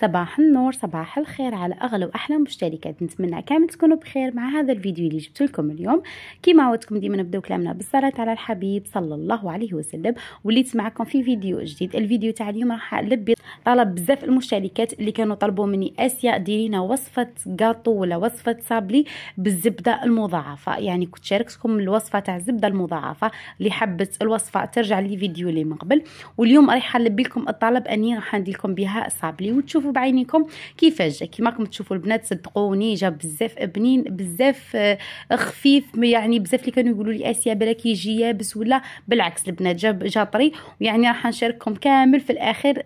صباح النور صباح الخير على اغلى واحلى مشتركات نتمنى كامل تكونوا بخير مع هذا الفيديو اللي جبت لكم اليوم كيما عودتكم ديما نبداو كلامنا بالصلاه على الحبيب صلى الله عليه وسلم وليت معكم في فيديو جديد الفيديو تاع اليوم راح البي طلب بزاف المشتركات اللي كانوا طلبوا مني اسيا ديرينا وصفه كاطو ولا وصفه صابلي بالزبده المضاعفه يعني كنت شاركتكم الوصفه تاع الزبده المضاعفه اللي حبت الوصفه ترجع لي فيديو اللي من قبل واليوم راح نلبي لكم الطلب اني راح ندير لكم بها صابلي وتشوف تشوفوا بعينيكم كيفاش جا كيما راكم تشوفوا البنات صدقوني جا بزاف بنين بزاف آه، خفيف يعني بزاف اللي كانوا يقولوا لي اسيا بلا كيجي يابس ولا بالعكس البنات جا جا طري ويعني راح نشارككم كامل في الاخير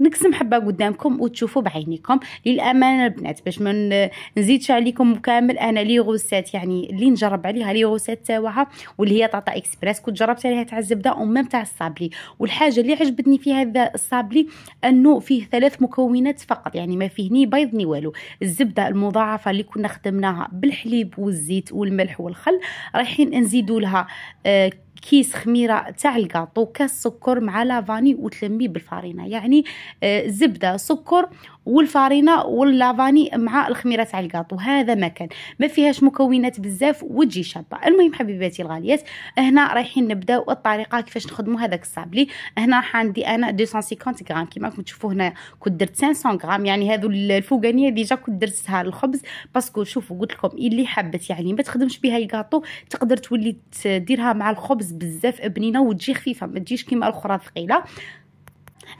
نقسم حبه قدامكم وتشوفوا بعينيكم للامانه البنات باش ما نزيدش عليكم كامل انا لي غوسات يعني اللي نجرب عليها لي غوسات تاوعها واللي هي طاطا اكسبريس كنت جربت عليها تاع الزبده ومام تاع الصابلي والحاجه اللي عجبتني في هذا الصابلي انه فيه ثلاث مكونات فقط يعني ما فيه ني بيض ني والو الزبده المضاعفه اللي كنا خدمناها بالحليب والزيت والملح والخل رايحين نزيدوا لها آه كيس خميره تاع الكاطو كاس سكر مع لافاني وتلميه بالفرينه يعني آه، زبده سكر والفارينه واللافاني مع الخميره تاع الكاطو هذا ما كان ما فيهاش مكونات بزاف وتجي شابه المهم حبيباتي الغاليات هنا رايحين نبداو الطريقه كيفاش نخدموا هذاك الصابلي هنا عندي انا 250 غرام كيما راكم تشوفوا هنا كنت درت 500 غرام يعني هذو الفوقانيه ديجا كنت درتها للخبز باسكو شوفوا قلت لكم اللي حبت يعني ما تخدمش بها الكاطو تقدر تولي تديرها مع الخبز بزاف بنينه وتجي خفيفه ما تجيش كيما الاخرى ثقيله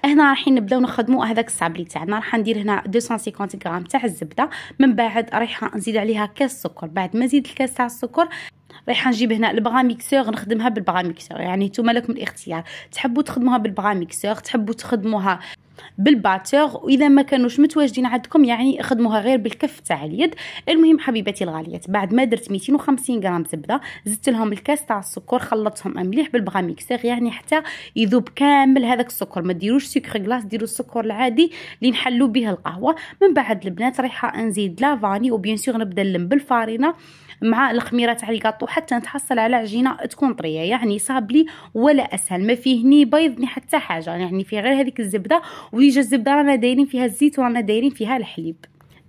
هنا رايحين نبداو نخدمو هذاك السابلي تاعنا راح ندير هنا 250 غرام تاع الزبده من بعد رايحه نزيد عليها كاس سكر بعد ما زيد الكاس تاع السكر رايحه نجيب هنا البغا ميكسور نخدمها بالبغا ميكسور يعني نتوما لكم الاختيار تحبوا تخدموها بالبغا ميكسور تحبوا تخدموها بالباتور واذا ما كانوش متواجدين عندكم يعني خدموها غير بالكف تاع اليد المهم حبيباتي الغاليات بعد ما درت 250 غرام زبده زدت لهم الكاس تاع السكر خلطتهم مليح بالبغا ميكسير يعني حتى يذوب كامل هذاك السكر ما ديروش سكر غلاس ديروا السكر العادي اللي نحلوا به القهوه من بعد البنات رايحه نزيد لافاني وبيان سور نبدا نلم بالفارينه مع الخميره تاع الكاطو حتى نتحصل على عجينه تكون طريه يعني صابلي ولا اسهل ما فيه ني بيض ني حتى حاجه يعني فيه غير هذيك الزبده ويجي الزبده رانا دايرين فيها الزيت ورانا دايرين فيها الحليب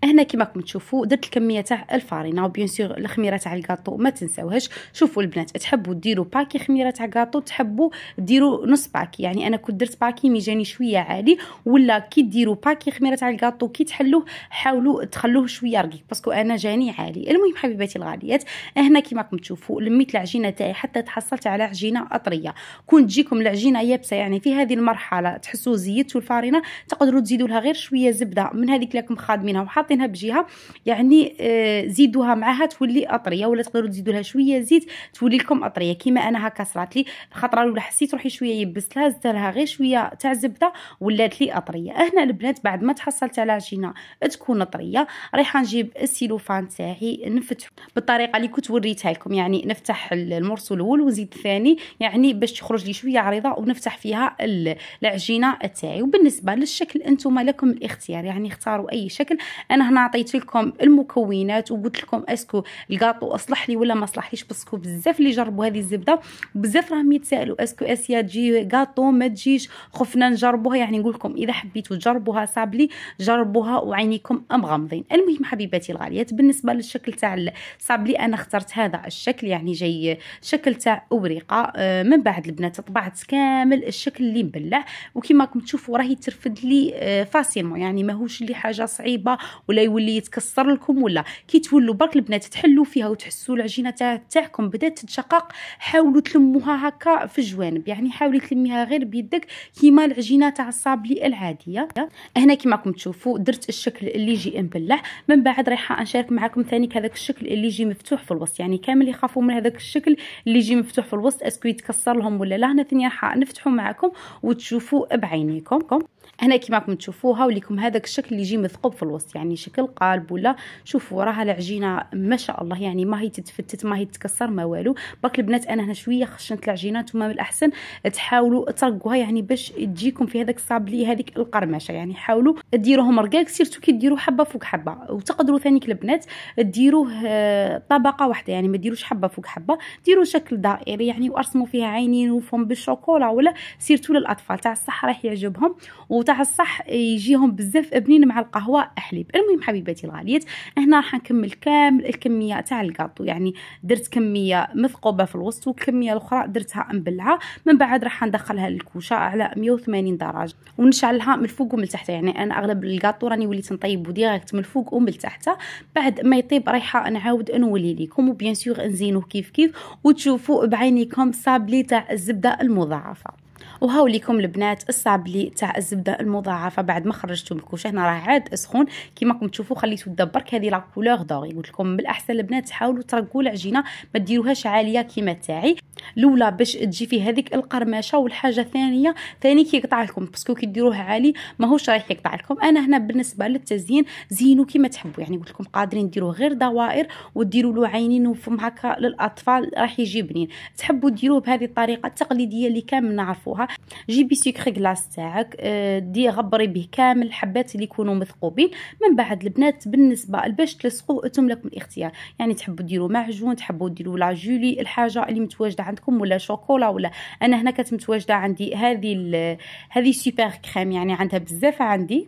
هنا كما راكم تشوفوا درت الكميه تاع الفارينه وبيان سيغ الخميره تاع الكاطو ما تنساوهاش شوفوا البنات تحبوا ديروا باكي خميره تاع كاطو تحبوا ديروا نص باكي يعني انا كنت درت باكي مي جاني شويه عالي ولا كي ديروا باكي خميره تاع الكاطو كي تحلوه حاولوا تخلوه شويه رقيق باسكو انا جاني عالي المهم حبيباتي الغاليات هنا كما راكم تشوفوا لميت العجينه تاعي حتى تحصلت على عجينه اطريه كون تجيكم العجينه يابسه يعني في هذه المرحله تحسوا زيدتوا الفارينه تقدروا تزيدوا لها غير شويه زبده من هذيك لكم خادمينها وحاطين حاطينها بجهه يعني آه، زيدوها معها تولي اطريه ولا تقدروا تزيدوا لها شويه زيت تولي لكم اطريه كيما انا هكا صرات لي خطره الاولى حسيت روحي شويه يبست لها زدت لها غير شويه تاع زبده ولات لي اطريه هنا البنات بعد ما تحصلت على عجينه تكون طريه رايحه نجيب السيلوفان تاعي نفتح بالطريقه اللي كنت وريتها لكم يعني نفتح المرسول الاول ونزيد الثاني يعني باش تخرج لي شويه عريضه ونفتح فيها العجينه تاعي وبالنسبه للشكل انتم لكم الاختيار يعني اختاروا اي شكل انا انا هنا عطيت لكم المكونات وقلت لكم اسكو الكاطو اصلح لي ولا ما صلحليش باسكو بزاف اللي جربوا هذه الزبده وبزاف راهم يتسائلوا اسكو اسيا تجي كاطو ما تجيش خفنا نجربوها يعني نقول لكم اذا حبيتوا تجربوها صابلي جربوها وعينيكم مغمضين المهم حبيباتي الغاليات بالنسبه للشكل تاع صابلي انا اخترت هذا الشكل يعني جاي شكل تاع اوريقه آه، من بعد البنات طبعت كامل الشكل اللي مبلع وكما راكم تشوفوا راهي ترفد لي آه، فاسيلمون يعني ماهوش اللي حاجه صعيبه ولا يولي يتكسر لكم ولا كي تولوا برك البنات تحلوا فيها وتحسوا العجينه تاعكم بدات تتشقق حاولوا تلموها هكا في الجوانب يعني حاولي تلميها غير بيدك كيما العجينه تاع الصابلي العاديه هنا كيما راكم تشوفوا درت الشكل اللي يجي مبلع من بعد رايحه نشارك معكم ثاني هذاك الشكل اللي يجي مفتوح في الوسط يعني كامل يخافوا من هذاك الشكل اللي يجي مفتوح في الوسط اسكو يتكسر لهم ولا لا هنا ثاني راح نفتحوا معكم وتشوفوا بعينيكم هنا كيما راكم تشوفوها وليكم هذاك الشكل اللي يجي مثقوب في الوسط يعني يعني شكل قالب ولا شوفوا راها العجينه ما شاء الله يعني ما هي تتفتت ما هي تتكسر ما والو باك البنات انا هنا شويه خشنت العجينه نتوما من الاحسن تحاولوا ترقوها يعني باش تجيكم في هذاك الصابلي هذيك القرمشه يعني حاولوا ديروهم رقاق سيرتو كي ديروا حبه فوق حبه وتقدروا ثانيك البنات ديروه آه، طبقه واحده يعني ما ديروش حبه فوق حبه ديروا شكل دائري يعني وارسموا فيها عينين وفم بالشوكولا ولا سيرتو للاطفال تاع الصح راح يعجبهم وتاع الصح يجيهم بزاف ابنين مع القهوه احليب المهم حبيباتي الغاليات هنا راح نكمل كامل الكميه تاع الكاطو يعني درت كميه مثقوبه في الوسط والكميه الاخرى درتها مبلعه من بعد راح ندخلها للكوشه على 180 درجه ونشعلها من الفوق ومن تحت يعني انا اغلب الكاطو راني وليت نطيبو ديريكت من الفوق ومن تحت بعد ما يطيب رايحه نعاود نولي ليكم وبيان سيغ نزينوه كيف كيف وتشوفوا بعينيكم صابلي تاع الزبده المضاعفه وهاو ليكم البنات الصابلي تاع الزبده المضاعفه بعد ما خرجته من الكوشه هنا راه عاد سخون كيما راكم تشوفوا خليته دبرك هذه لا كولور دوري قلت لكم من الاحسن البنات حاولوا ترقوا العجينه ما ديروهاش عاليه كيما تاعي الاولى باش تجي فيه هذيك القرمشه والحاجه الثانيه ثاني كيقطع لكم باسكو كي ديروه عالي ماهوش رايح يقطع لكم انا هنا بالنسبه للتزيين زينوا كيما تحبوا يعني قلت لكم قادرين ديروه غير دوائر وديروا له عينين وفم هكا للاطفال راح يجي بنين تحبوا ديروه بهذه الطريقه التقليديه اللي كامل نعرفوها جيبي سكر كلاص تاعك آه، دي غبري به كامل الحبات اللي يكونوا مثقوبين من بعد البنات بالنسبه باش تلصقوا انتم لكم الاختيار يعني تحبوا ديروا معجون تحبوا ديروا لا جولي الحاجه اللي متواجده عندكم ولا شوكولا ولا انا هنا كانت متواجده عندي هذه هذه سوبر كريم يعني عندها بزاف عندي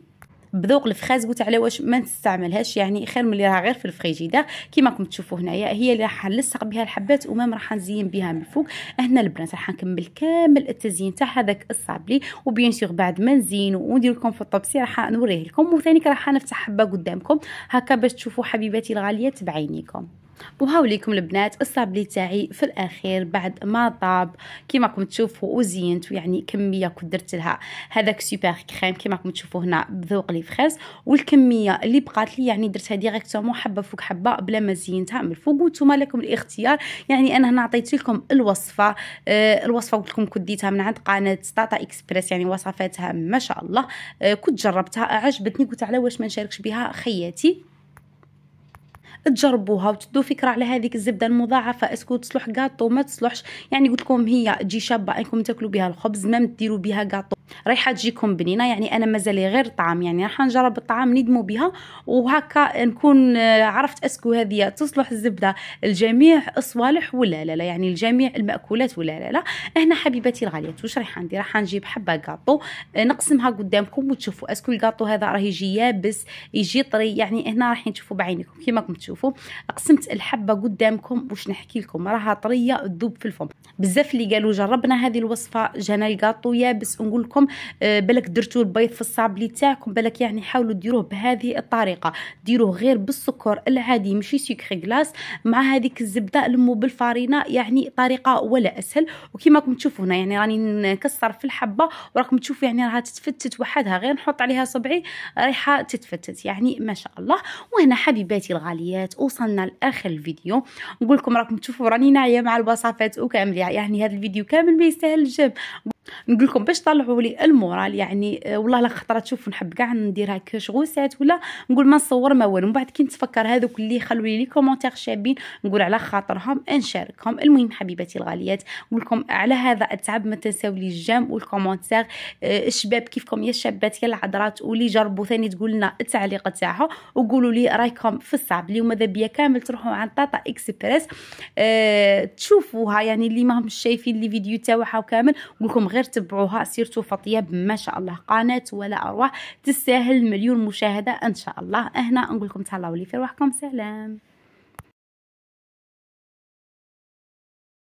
بذوق الفخاز قلت على واش ما نستعملهاش يعني خير من اللي راه غير في الفريجيدير كيما راكم تشوفوا هنايا هي اللي راح نلصق بها الحبات ومام راح نزين بها من الفوق هنا البنات راح نكمل كامل التزيين تاع هذاك الصابلي وبيان سيغ بعد ما نزينو وندير لكم في الطبسي راح نوريه لكم وثاني راح نفتح حبه قدامكم هكا باش تشوفوا حبيباتي الغاليات بعينيكم وهاو ليكم البنات الصابلي تاعي في الاخير بعد ما طاب كيما راكم تشوفوا وزينت يعني كميه كنت درت لها هذاك سوبر كريم كيما راكم تشوفوا هنا بذوق لي فريز والكميه اللي بقات لي يعني درتها ديريكتومون حبه فوق حبه بلا ما زينتها من الفوق وانتم لكم الاختيار يعني انا هنا عطيت لكم الوصفه آه الوصفه قلت لكم كديتها ديتها من عند قناه ستاتا اكسبريس يعني وصفاتها ما شاء الله آه كنت جربتها عجبتني قلت على واش ما نشاركش بها خياتي تجربوها وتدو فكره على هذيك الزبده المضاعفه اسكو تصلح كاطو ما تصلحش يعني قلت لكم هي تجي شابه انكم تاكلوا بها الخبز ما ديروا بها كاطو رايحه تجيكم بنينه يعني انا مازالي غير طعام يعني راح نجرب الطعام ندمو بها وهكا نكون آه، عرفت اسكو هذه تصلح الزبده الجميع الصوالح ولا لا لا يعني الجميع الماكولات ولا لا لا هنا حبيباتي الغاليات واش رايحه ندير راح نجيب حبه كاطو آه، نقسمها قدامكم وتشوفوا اسكو الكاطو هذا راه يجي يابس يجي طري يعني هنا راح تشوفوا بعينكم كيما راكم تشوفوا قسمت الحبه قدامكم واش نحكي لكم راها طريه تذوب في الفم بزاف اللي قالوا جربنا هذه الوصفه جانا الكاطو يابس نقول لكم تاعكم آه، بالك درتوا البيض في الصابلي تاعكم بالك يعني حاولوا ديروه بهذه الطريقه ديروه غير بالسكر العادي ماشي سكر غلاس مع هذيك الزبده لمو بالفارينه يعني طريقه ولا اسهل وكيما راكم تشوفوا هنا يعني راني نكسر في الحبه وراكم تشوفوا يعني راها تتفتت وحدها غير نحط عليها صبعي رايحه تتفتت يعني ما شاء الله وهنا حبيباتي الغاليات وصلنا لاخر الفيديو نقول لكم راكم تشوفوا راني ناعيه مع الوصفات وكامل يعني هذا الفيديو كامل ما يستاهل الجيب نقول لكم باش طلعوا لي المورال يعني آه، والله لا خطره تشوف نحب كاع نديرها كشغوسات ولا نقول ما نصور ما والو من بعد كي نتفكر هذوك اللي خلوا لي كومونتير شابين نقول على خاطرهم نشاركهم المهم حبيباتي الغاليات نقول لكم على هذا التعب ما تنساو لي الجام والكومونتير آه، الشباب كيفكم يا الشابات يا العذرات واللي جربوا ثاني تقول لنا التعليق تاعها وقولوا لي رايكم في الصعب اليوم ماذا بيا كامل تروحوا عند طاطا اكسبريس أه تشوفوها يعني اللي ماهمش شايفين لي فيديو تاعها وكامل نقول لكم غير تبعوها سيرتو الحطيب ما شاء الله قناه ولا اروع تستاهل مليون مشاهده ان شاء الله هنا نقول لكم تهلاو لي في روحكم سلام